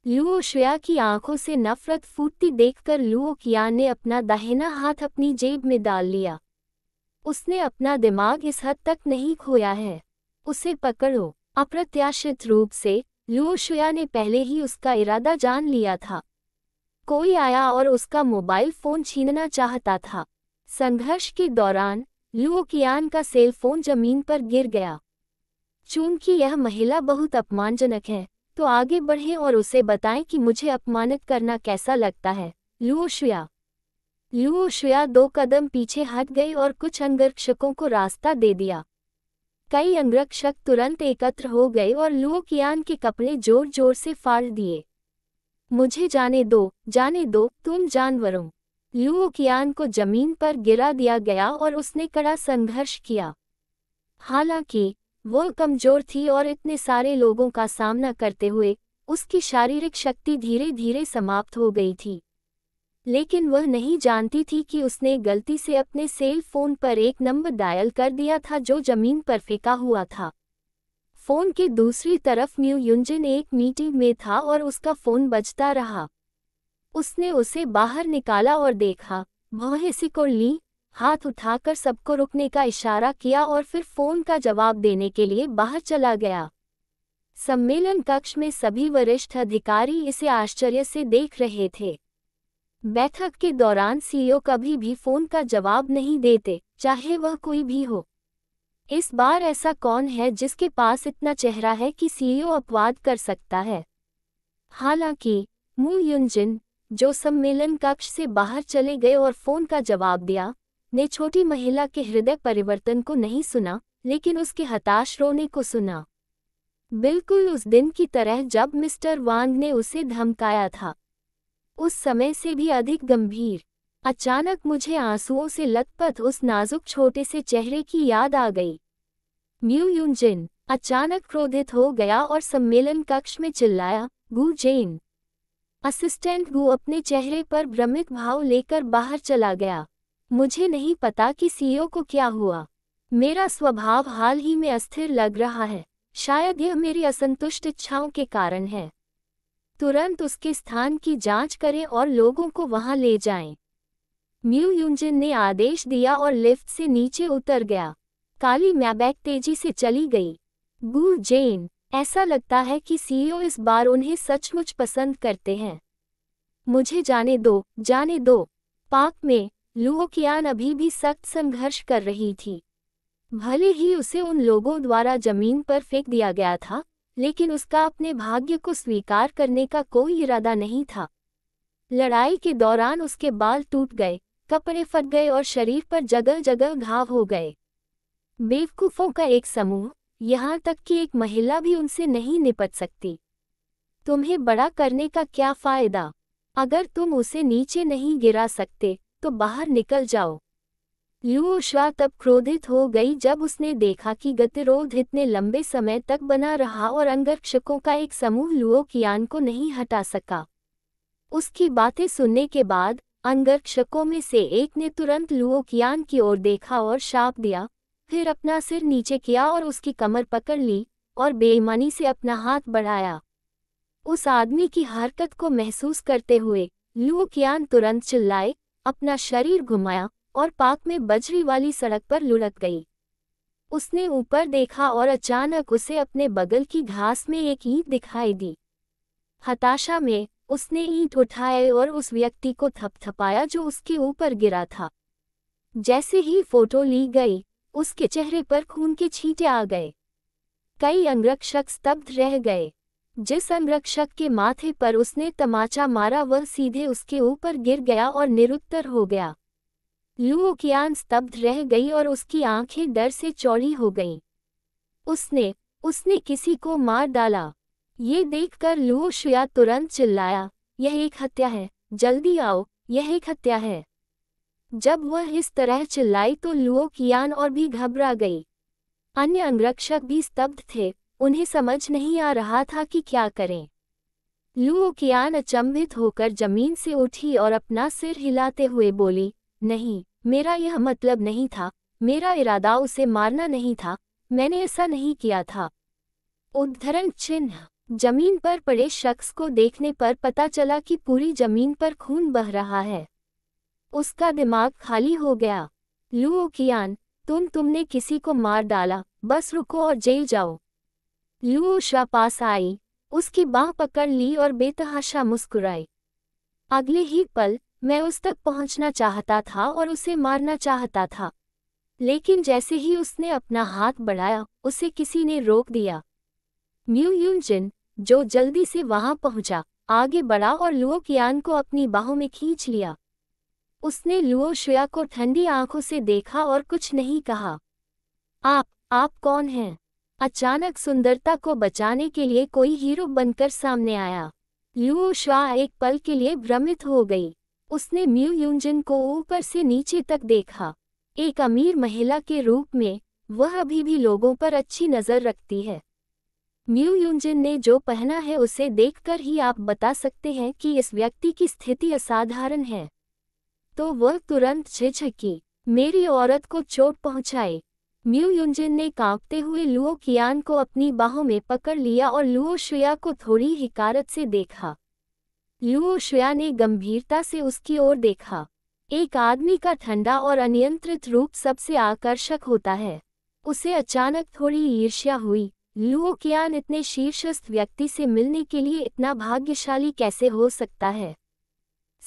लुओ शुया की आंखों से नफरत फूटती देखकर लुओ कियान ने अपना दाहिना हाथ अपनी जेब में डाल लिया उसने अपना दिमाग इस हद तक नहीं खोया है उसे पकड़ो अप्रत्याशित रूप से लूशुया ने पहले ही उसका इरादा जान लिया था कोई आया और उसका मोबाइल फोन छीनना चाहता था संघर्ष के दौरान लुओकियान का सेल फोन जमीन पर गिर गया चूंकि यह महिला बहुत अपमानजनक है तो आगे बढ़ें और उसे बताएं कि मुझे अपमानित करना कैसा लगता है लुओशुया लुओशुया दो कदम पीछे हट गई और कुछ अंगरक्षकों को रास्ता दे दिया कई अंगरक्षक तुरंत एकत्र हो गए और लुओकियान के कपड़े जोर जोर से फाड़ दिए मुझे जाने दो जाने दो तुम जानवरों लुओकियान को जमीन पर गिरा दिया गया और उसने कड़ा संघर्ष किया हालांकि वो कमजोर थी और इतने सारे लोगों का सामना करते हुए उसकी शारीरिक शक्ति धीरे धीरे समाप्त हो गई थी लेकिन वह नहीं जानती थी कि उसने गलती से अपने सेल फोन पर एक नंबर डायल कर दिया था जो जमीन पर फेंका हुआ था फोन के दूसरी तरफ म्यू युजिन एक मीटिंग में था और उसका फोन बजता रहा उसने उसे बाहर निकाला और देखा वह को ली हाथ उठाकर सबको रुकने का इशारा किया और फिर फोन का जवाब देने के लिए बाहर चला गया सम्मेलन कक्ष में सभी वरिष्ठ अधिकारी इसे आश्चर्य से देख रहे थे बैठक के दौरान सीईओ कभी भी फोन का जवाब नहीं देते चाहे वह कोई भी हो इस बार ऐसा कौन है जिसके पास इतना चेहरा है कि सीईओ अपवाद कर सकता है हालांकि मू युनजिन जो सम्मेलन कक्ष से बाहर चले गए और फोन का जवाब दिया ने छोटी महिला के हृदय परिवर्तन को नहीं सुना लेकिन उसके हताश रोने को सुना बिल्कुल उस दिन की तरह जब मिस्टर वांग ने उसे धमकाया था उस समय से भी अधिक गंभीर अचानक मुझे आंसुओं से लथपथ उस नाजुक छोटे से चेहरे की याद आ गई म्यू यूनजिन अचानक क्रोधित हो गया और सम्मेलन कक्ष में चिल्लाया गु जेन असिस्टेंट गु अपने चेहरे पर भ्रमिक भाव लेकर बाहर चला गया मुझे नहीं पता कि सीईओ को क्या हुआ मेरा स्वभाव हाल ही में अस्थिर लग रहा है शायद यह मेरी असंतुष्ट इच्छाओं के कारण है तुरंत उसके स्थान की जांच करें और लोगों को वहां ले जाएं। म्यू यूंजिन ने आदेश दिया और लिफ्ट से नीचे उतर गया काली मैबैक तेजी से चली गई बू जेन ऐसा लगता है कि सीईओ इस बार उन्हें सचमुच पसंद करते हैं मुझे जाने दो जाने दो पाक में लुओकियान अभी भी सख्त संघर्ष कर रही थी भले ही उसे उन लोगों द्वारा जमीन पर फेंक दिया गया था लेकिन उसका अपने भाग्य को स्वीकार करने का कोई इरादा नहीं था लड़ाई के दौरान उसके बाल टूट गए कपड़े फट गए और शरीर पर जगह जगह घाव हो गए बेवकूफ़ों का एक समूह यहाँ तक कि एक महिला भी उनसे नहीं निपट सकती तुम्हें बड़ा करने का क्या फ़ायदा अगर तुम उसे नीचे नहीं गिरा सकते तो बाहर निकल जाओ लूउशा तब क्रोधित हो गई जब उसने देखा कि गतिरोध इतने लंबे समय तक बना रहा और अंगरक्षकों का एक समूह लुओ कियान को नहीं हटा सका उसकी बातें सुनने के बाद अंगरक्षकों में से एक ने तुरंत लुओ कियान की ओर देखा और शाप दिया फिर अपना सिर नीचे किया और उसकी कमर पकड़ ली और बेईमानी से अपना हाथ बढ़ाया उस आदमी की हरकत को महसूस करते हुए लुओ कियान तुरंत चिल्लाए अपना शरीर घुमाया और पाक में बजरी वाली सड़क पर लुढ़क गई उसने ऊपर देखा और अचानक उसे अपने बगल की घास में एक ईंट दिखाई दी हताशा में उसने ईंट उठाए और उस व्यक्ति को थपथपाया जो उसके ऊपर गिरा था जैसे ही फोटो ली गई उसके चेहरे पर खून के छींटे आ गए कई अंगरक्षक स्तब्ध रह गए जिस अंगरक्षक के माथे पर उसने तमाचा मारा वह सीधे उसके ऊपर गिर गया और निरुत्तर हो गया लुओकियान स्तब्ध रह गई और उसकी आंखें डर से चौड़ी हो गईं। उसने उसने किसी को मार डाला ये देखकर लुओ शुया तुरंत चिल्लाया यह एक हत्या है जल्दी आओ यह एक हत्या है जब वह इस तरह चिल्लाई तो लुओ कियान और भी घबरा गई अन्य अंगरक्षक भी स्तब्ध थे उन्हें समझ नहीं आ रहा था कि क्या करें लुओ कियान अचंभित होकर जमीन से उठी और अपना सिर हिलाते हुए बोली नहीं मेरा यह मतलब नहीं था मेरा इरादा उसे मारना नहीं था मैंने ऐसा नहीं किया था उद्धरण चिन्ह जमीन पर पड़े शख्स को देखने पर पता चला कि पूरी जमीन पर खून बह रहा है उसका दिमाग खाली हो गया लू कियान तुम तुमने किसी को मार डाला बस रुको और जेल जाओ लू शाह पास आई उसकी बाह पकड़ ली और बेतहाशा मुस्कुराई अगले ही पल मैं उस तक पहुंचना चाहता था और उसे मारना चाहता था लेकिन जैसे ही उसने अपना हाथ बढ़ाया उसे किसी ने रोक दिया म्यू यूनजिन जो जल्दी से वहां पहुंचा आगे बढ़ा और लुओ कियान को अपनी बाहों में खींच लिया उसने लुओ शुया को ठंडी आंखों से देखा और कुछ नहीं कहा आप आप कौन हैं अचानक सुंदरता को बचाने के लिए कोई हीरो बनकर सामने आया लुओ शुआ एक पल के लिए भ्रमित हो गई उसने म्यू यूंजन को ऊपर से नीचे तक देखा एक अमीर महिला के रूप में वह अभी भी लोगों पर अच्छी नज़र रखती है म्यू यूंजन ने जो पहना है उसे देखकर ही आप बता सकते हैं कि इस व्यक्ति की स्थिति असाधारण है तो वह तुरंत झिझकी मेरी औरत को चोट पहुंचाए। म्यू यूंजन ने कांपते हुए लुओ कियान को अपनी बाहों में पकड़ लिया और लुओ शुया को थोड़ी हिकारत से देखा लू श्रेया ने गंभीरता से उसकी ओर देखा एक आदमी का ठंडा और अनियंत्रित रूप सबसे आकर्षक होता है उसे अचानक थोड़ी ईर्ष्या हुई लुओ कियान इतने शीर्षस्थ व्यक्ति से मिलने के लिए इतना भाग्यशाली कैसे हो सकता है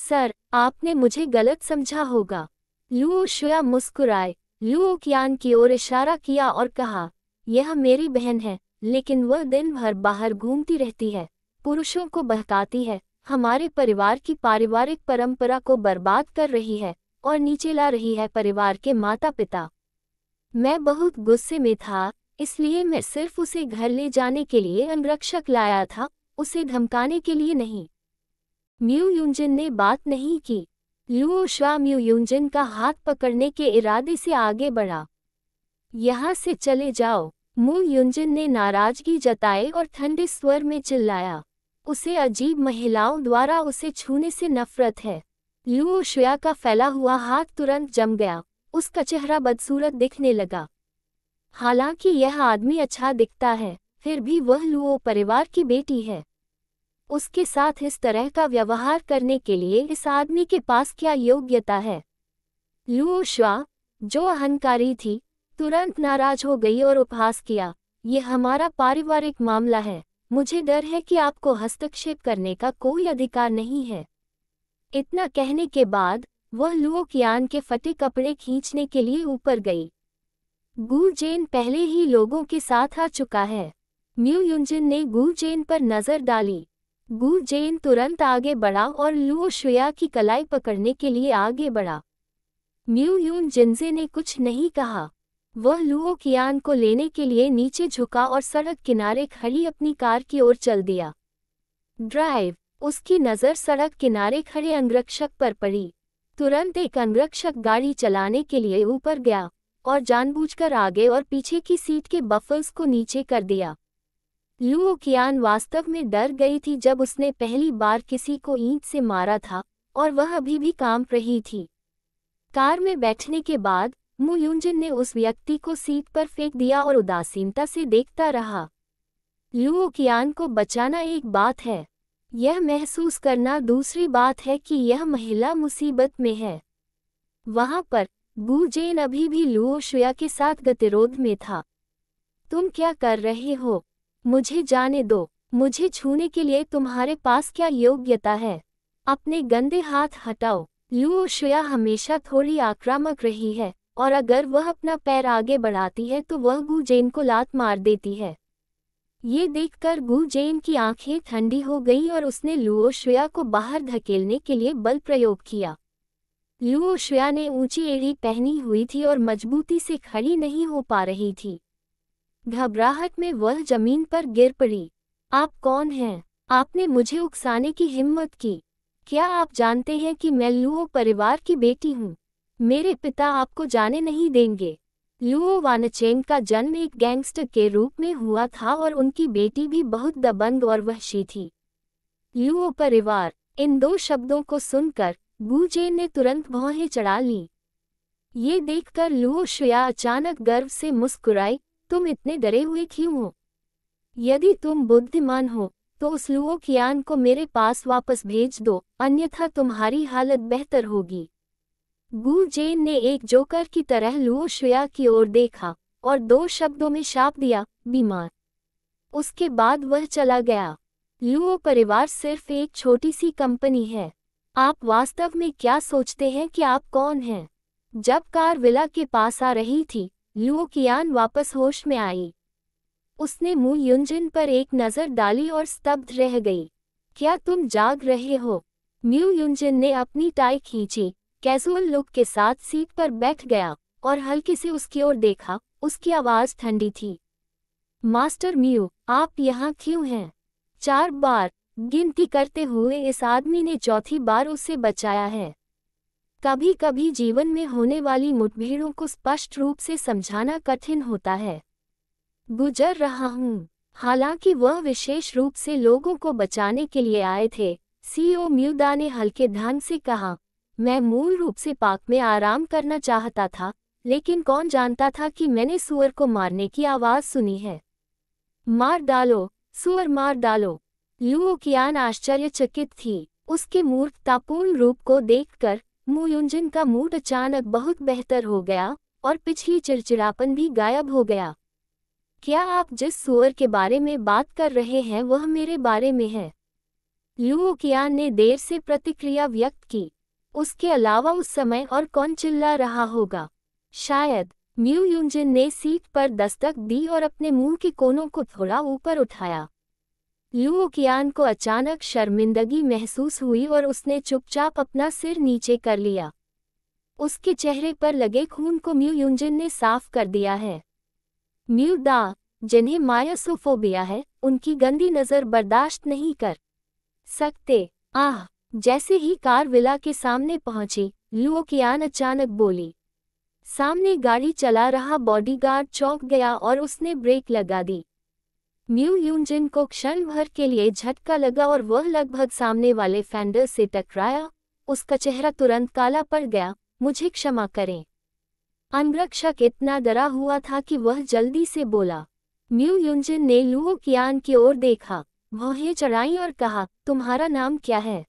सर आपने मुझे गलत समझा होगा लुओ शुया मुस्कुराए लुओ कियान की ओर इशारा किया और कहा यह मेरी बहन है लेकिन वह दिन भर बाहर घूमती रहती है पुरुषों को बहकाती है हमारे परिवार की पारिवारिक परंपरा को बर्बाद कर रही है और नीचे ला रही है परिवार के माता पिता मैं बहुत गुस्से में था इसलिए मैं सिर्फ उसे घर ले जाने के लिए अंगरक्षक लाया था उसे धमकाने के लिए नहीं म्यू यूंजन ने बात नहीं की लुओ शाह म्यू यूंजन का हाथ पकड़ने के इरादे से आगे बढ़ा यहाँ से चले जाओ मू यूंजन ने नाराजगी जताए और ठंडे स्वर में चिल्लाया उसे अजीब महिलाओं द्वारा उसे छूने से नफरत है लू श्रेया का फैला हुआ हाथ तुरंत जम गया उसका चेहरा बदसूरत दिखने लगा हालांकि यह आदमी अच्छा दिखता है फिर भी वह लुओ परिवार की बेटी है उसके साथ इस तरह का व्यवहार करने के लिए इस आदमी के पास क्या योग्यता है लुओ श्वा जो अहंकारी थी तुरंत नाराज हो गई और उपहास किया ये हमारा पारिवारिक मामला है मुझे डर है कि आपको हस्तक्षेप करने का कोई अधिकार नहीं है इतना कहने के बाद वह लुओकियान के फटे कपड़े खींचने के लिए ऊपर गई गुरजेन पहले ही लोगों के साथ आ चुका है म्यू ने गुरजेन पर नजर डाली गुरजेन तुरंत आगे बढ़ा और लुओ शुया की कलाई पकड़ने के लिए आगे बढ़ा म्यू यून जिनजे ने कुछ नहीं कहा वह लुओ कियान को लेने के लिए नीचे झुका और सड़क किनारे खड़ी अपनी कार की ओर चल दिया ड्राइव उसकी नज़र सड़क किनारे खड़े अंगरक्षक पर पड़ी तुरंत एक अंगरक्षक गाड़ी चलाने के लिए ऊपर गया और जानबूझकर आगे और पीछे की सीट के बफल्स को नीचे कर दिया लुओ कियान वास्तव में डर गई थी जब उसने पहली बार किसी को ईंट से मारा था और वह अभी भी कांप रही थी कार में बैठने के बाद मुयुंजन ने उस व्यक्ति को सीट पर फेंक दिया और उदासीनता से देखता रहा लू कियान को बचाना एक बात है यह महसूस करना दूसरी बात है कि यह महिला मुसीबत में है वहां पर बूजेन अभी भी लुओ शुया के साथ गतिरोध में था तुम क्या कर रहे हो मुझे जाने दो मुझे छूने के लिए तुम्हारे पास क्या योग्यता है अपने गंदे हाथ हटाओ लुओ शुया हमेशा थोड़ी आक्रामक रही है और अगर वह अपना पैर आगे बढ़ाती है तो वह जैन को लात मार देती है ये देखकर जैन की आंखें ठंडी हो गई और उसने लुओश्रिया को बाहर धकेलने के लिए बल प्रयोग किया लुओश्रिया ने ऊंची एड़ी पहनी हुई थी और मजबूती से खड़ी नहीं हो पा रही थी घबराहट में वह जमीन पर गिर पड़ी आप कौन हैं आपने मुझे उकसाने की हिम्मत की क्या आप जानते हैं कि मैं लुओ परिवार की बेटी हूँ मेरे पिता आपको जाने नहीं देंगे लुओ वानचेन का जन्म एक गैंगस्टर के रूप में हुआ था और उनकी बेटी भी बहुत दबंग और वहशी थी लुओ परिवार इन दो शब्दों को सुनकर बूजेन ने तुरंत भौहें चढ़ा ली ये देखकर लुओ शुया अचानक गर्व से मुस्कुराई तुम इतने डरे हुए क्यों हो यदि तुम बुद्धिमान हो तो उस लुओ कियान को मेरे पास वापस भेज दो अन्यथा तुम्हारी हालत बेहतर होगी गु जेन ने एक जोकर की तरह लुओ शुया की ओर देखा और दो शब्दों में शाप दिया बीमार उसके बाद वह चला गया लुओ परिवार सिर्फ एक छोटी सी कंपनी है आप वास्तव में क्या सोचते हैं कि आप कौन हैं जब कार विला के पास आ रही थी लुओ की आन वापस होश में आई उसने मुंह युंजिन पर एक नज़र डाली और स्तब्ध रह गई क्या तुम जाग रहे हो म्यू युंजिन ने अपनी टाई खींची कैजुअल लुक के साथ सीट पर बैठ गया और हल्के से उसकी ओर देखा उसकी आवाज़ ठंडी थी मास्टर म्यू आप यहाँ क्यों हैं चार बार गिनती करते हुए इस आदमी ने चौथी बार उससे बचाया है कभी कभी जीवन में होने वाली मुठभेड़ों को स्पष्ट रूप से समझाना कठिन होता है गुजर रहा हूँ हालांकि वह विशेष रूप से लोगों को बचाने के लिए आए थे सीओ म्यूदा ने हल्के ढंग से कहा मैं मूल रूप से पाक में आराम करना चाहता था लेकिन कौन जानता था कि मैंने सुअर को मारने की आवाज़ सुनी है मार डालो सुअर मार डालो लुओकियान आश्चर्यचकित थी उसके मूर्खतापूर्ण रूप को देखकर मुयुंजन का मूड अचानक बहुत बेहतर हो गया और पिछली चिड़चिड़ापन भी गायब हो गया क्या आप जिस सुअर के बारे में बात कर रहे हैं वह मेरे बारे में है लुओकियान ने देर से प्रतिक्रिया व्यक्त की उसके अलावा उस समय और कौन चिल्ला रहा होगा शायद म्यू यूंजिन ने सीट पर दस्तक दी और अपने मुंह के कोनों को थोड़ा ऊपर उठाया लुओकियान को अचानक शर्मिंदगी महसूस हुई और उसने चुपचाप अपना सिर नीचे कर लिया उसके चेहरे पर लगे खून को म्यू यूंजिन ने साफ कर दिया है म्यू दा जिन्हें मायासोफोबिया है उनकी गंदी नज़र बर्दाश्त नहीं कर सकते आह जैसे ही कार विला के सामने पहुंची लुओ कियान अचानक बोली सामने गाड़ी चला रहा बॉडीगार्ड चौंक गया और उसने ब्रेक लगा दी म्यू यूनजिन को क्षण भर के लिए झटका लगा और वह लगभग सामने वाले फेंडर से टकराया उसका चेहरा तुरंत काला पड़ गया मुझे क्षमा करें अनरक्षक इतना डरा हुआ था कि वह जल्दी से बोला म्यू यूनजिन ने लुओ कियान की ओर देखा वह चढ़ाई और कहा तुम्हारा नाम क्या है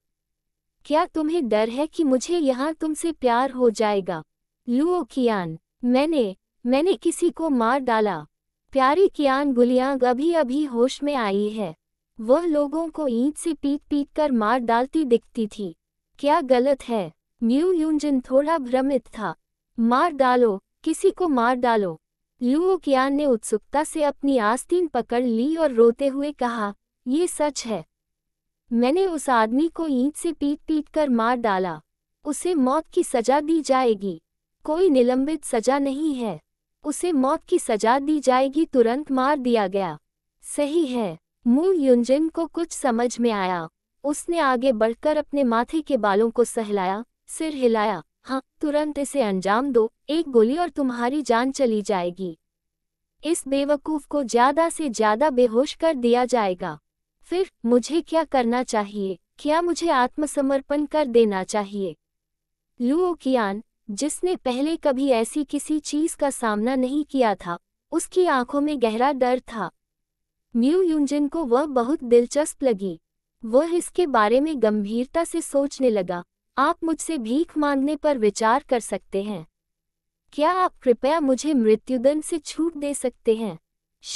क्या तुम्हें डर है कि मुझे यहाँ तुमसे प्यार हो जाएगा लुओ कियान मैंने मैंने किसी को मार डाला प्यारी कियान गुलियांग अभी अभी होश में आई है वह लोगों को ईंट से पीट पीट कर मार डालती दिखती थी क्या गलत है म्यू यूंजिन थोड़ा भ्रमित था मार डालो किसी को मार डालो लुओ कियान ने उत्सुकता से अपनी आस्तीन पकड़ ली और रोते हुए कहा ये सच है मैंने उस आदमी को ईंट से पीट पीट कर मार डाला उसे मौत की सजा दी जाएगी कोई निलंबित सजा नहीं है उसे मौत की सजा दी जाएगी तुरंत मार दिया गया सही है मू युंजिन को कुछ समझ में आया उसने आगे बढ़कर अपने माथे के बालों को सहलाया सिर हिलाया हाँ तुरंत इसे अंजाम दो एक गोली और तुम्हारी जान चली जाएगी इस बेवकूफ को ज्यादा से ज्यादा बेहोश कर दिया जाएगा फिर मुझे क्या करना चाहिए क्या मुझे आत्मसमर्पण कर देना चाहिए कियान जिसने पहले कभी ऐसी किसी चीज का सामना नहीं किया था उसकी आंखों में गहरा डर था म्यू यूंजिन को वह बहुत दिलचस्प लगी वह इसके बारे में गंभीरता से सोचने लगा आप मुझसे भीख मांगने पर विचार कर सकते हैं क्या आप कृपया मुझे मृत्युदंड से छूट दे सकते हैं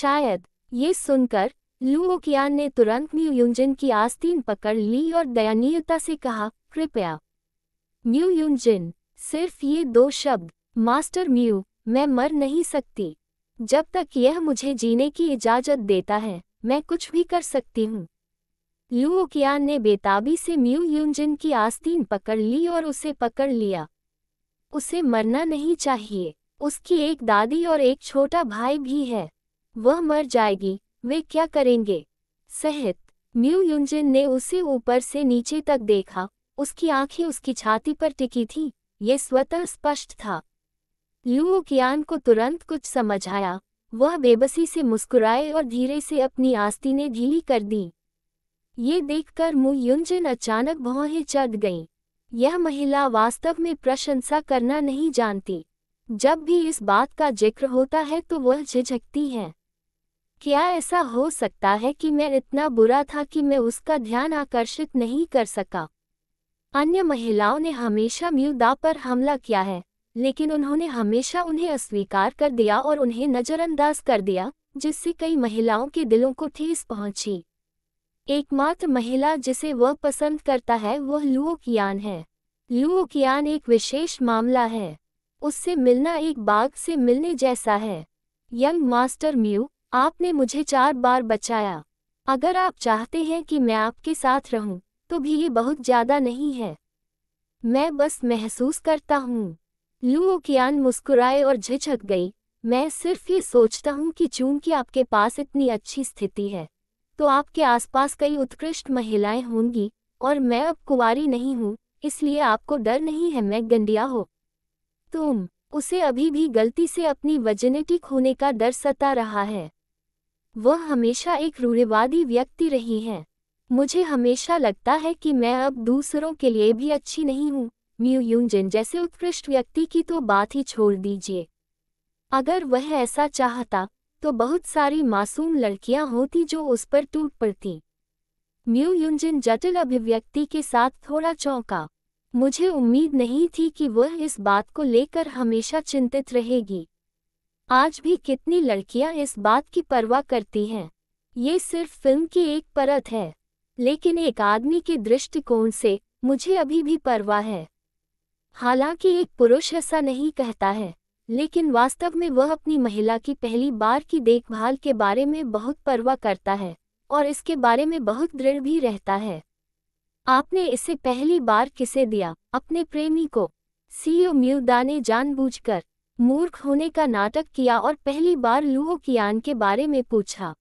शायद ये सुनकर लुओकियान ने तुरंत म्यू युंजन की आस्तीन पकड़ ली और दयनीयता से कहा कृपया म्यू यूंजिन सिर्फ ये दो शब्द मास्टर म्यू मैं मर नहीं सकती जब तक यह मुझे जीने की इजाज़त देता है मैं कुछ भी कर सकती हूँ लूओकियान ने बेताबी से म्यू यूंजिन की आस्तीन पकड़ ली और उसे पकड़ लिया उसे मरना नहीं चाहिए उसकी एक दादी और एक छोटा भाई भी है वह मर जाएगी वे क्या करेंगे सहित म्यू युंजन ने उसे ऊपर से नीचे तक देखा उसकी आंखें उसकी छाती पर टिकी थी ये स्वतः स्पष्ट था ल्यू कियान को तुरंत कुछ समझ आया वह बेबसी से मुस्कुराए और धीरे से अपनी ने ढीली कर दी ये देखकर मु युंजन अचानक भौहें चढ़ गईं यह महिला वास्तव में प्रशंसा करना नहीं जानती जब भी इस बात का जिक्र होता है तो वह झिझकती है क्या ऐसा हो सकता है कि मैं इतना बुरा था कि मैं उसका ध्यान आकर्षित नहीं कर सका अन्य महिलाओं ने हमेशा म्यूदा पर हमला किया है लेकिन उन्होंने हमेशा उन्हें अस्वीकार कर दिया और उन्हें नज़रअंदाज कर दिया जिससे कई महिलाओं के दिलों को ठेस पहुंची एकमात्र महिला जिसे वह पसंद करता है वह लुओ कियान है लुओ कियान एक विशेष मामला है उससे मिलना एक बाघ से मिलने जैसा है यंग मास्टर म्यू आपने मुझे चार बार बचाया अगर आप चाहते हैं कि मैं आपके साथ रहूं, तो भी ये बहुत ज्यादा नहीं है मैं बस महसूस करता हूँ लू कियान मुस्कुराए और झिझक गई मैं सिर्फ ये सोचता हूँ कि चूंकि आपके पास इतनी अच्छी स्थिति है तो आपके आसपास कई उत्कृष्ट महिलाएं होंगी और मैं अब कुंवारी नहीं हूँ इसलिए आपको डर नहीं है मैं गंडिया हो तुम उसे अभी भी गलती से अपनी वजनेटिक होने का डर सता रहा है वह हमेशा एक रूढ़िवादी व्यक्ति रही हैं मुझे हमेशा लगता है कि मैं अब दूसरों के लिए भी अच्छी नहीं हूँ म्यू यूंजन जैसे उत्कृष्ट व्यक्ति की तो बात ही छोड़ दीजिए अगर वह ऐसा चाहता तो बहुत सारी मासूम लड़कियां होती जो उस पर टूट पड़ती म्यू यूंजन जटिल अभिव्यक्ति के साथ थोड़ा चौंका मुझे उम्मीद नहीं थी कि वह इस बात को लेकर हमेशा चिंतित रहेगी आज भी कितनी लड़कियां इस बात की परवाह करती हैं ये सिर्फ फिल्म की एक परत है लेकिन एक आदमी के दृष्टिकोण से मुझे अभी भी परवाह है हालांकि एक पुरुष ऐसा नहीं कहता है लेकिन वास्तव में वह अपनी महिला की पहली बार की देखभाल के बारे में बहुत परवाह करता है और इसके बारे में बहुत दृढ़ भी रहता है आपने इसे पहली बार किसे दिया अपने प्रेमी को सीओ म्यूदा ने जानबूझकर मूर्ख होने का नाटक किया और पहली बार लूहो कियान के बारे में पूछा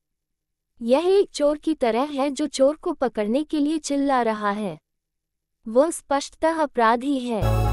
यह एक चोर की तरह है जो चोर को पकड़ने के लिए चिल्ला रहा है वह स्पष्टतः अपराधी है